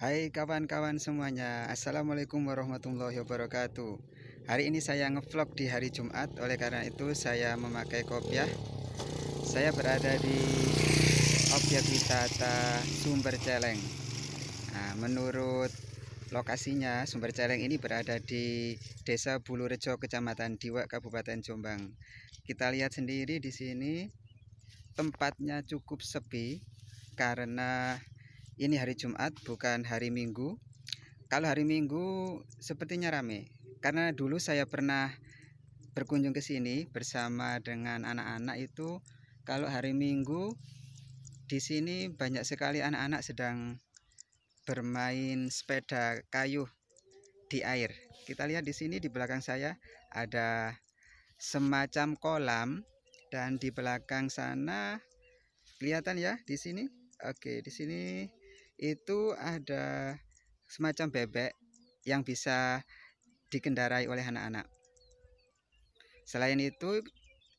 Hai kawan-kawan semuanya Assalamualaikum warahmatullahi wabarakatuh Hari ini saya ngevlog di hari Jumat Oleh karena itu saya memakai kopiah Saya berada di objek wisata Sumber Celeng nah, Menurut lokasinya Sumber Celeng ini berada di Desa Bulurejo Kecamatan Diwak Kabupaten Jombang Kita lihat sendiri di sini Tempatnya cukup sepi karena ini hari Jumat bukan hari Minggu kalau hari Minggu sepertinya rame karena dulu saya pernah berkunjung ke sini bersama dengan anak-anak itu kalau hari Minggu di sini banyak sekali anak-anak sedang bermain sepeda kayu di air kita lihat di sini di belakang saya ada semacam kolam dan di belakang sana kelihatan ya di sini oke di sini itu ada semacam bebek yang bisa dikendarai oleh anak-anak. Selain itu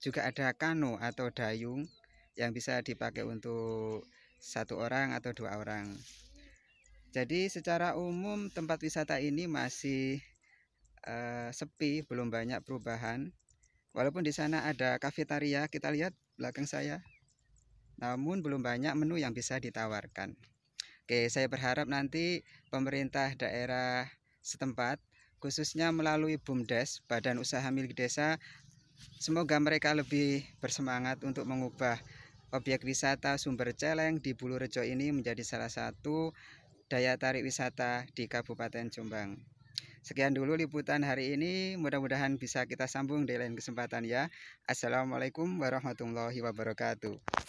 juga ada kano atau dayung yang bisa dipakai untuk satu orang atau dua orang. Jadi secara umum tempat wisata ini masih uh, sepi, belum banyak perubahan. Walaupun di sana ada kafetaria, kita lihat belakang saya. Namun belum banyak menu yang bisa ditawarkan. Oke, saya berharap nanti pemerintah daerah setempat khususnya melalui BUMDes, Badan Usaha Milik Desa, semoga mereka lebih bersemangat untuk mengubah objek wisata Sumber Celeng di Bulurejo ini menjadi salah satu daya tarik wisata di Kabupaten Jombang. Sekian dulu liputan hari ini, mudah-mudahan bisa kita sambung di lain kesempatan ya. Assalamualaikum warahmatullahi wabarakatuh.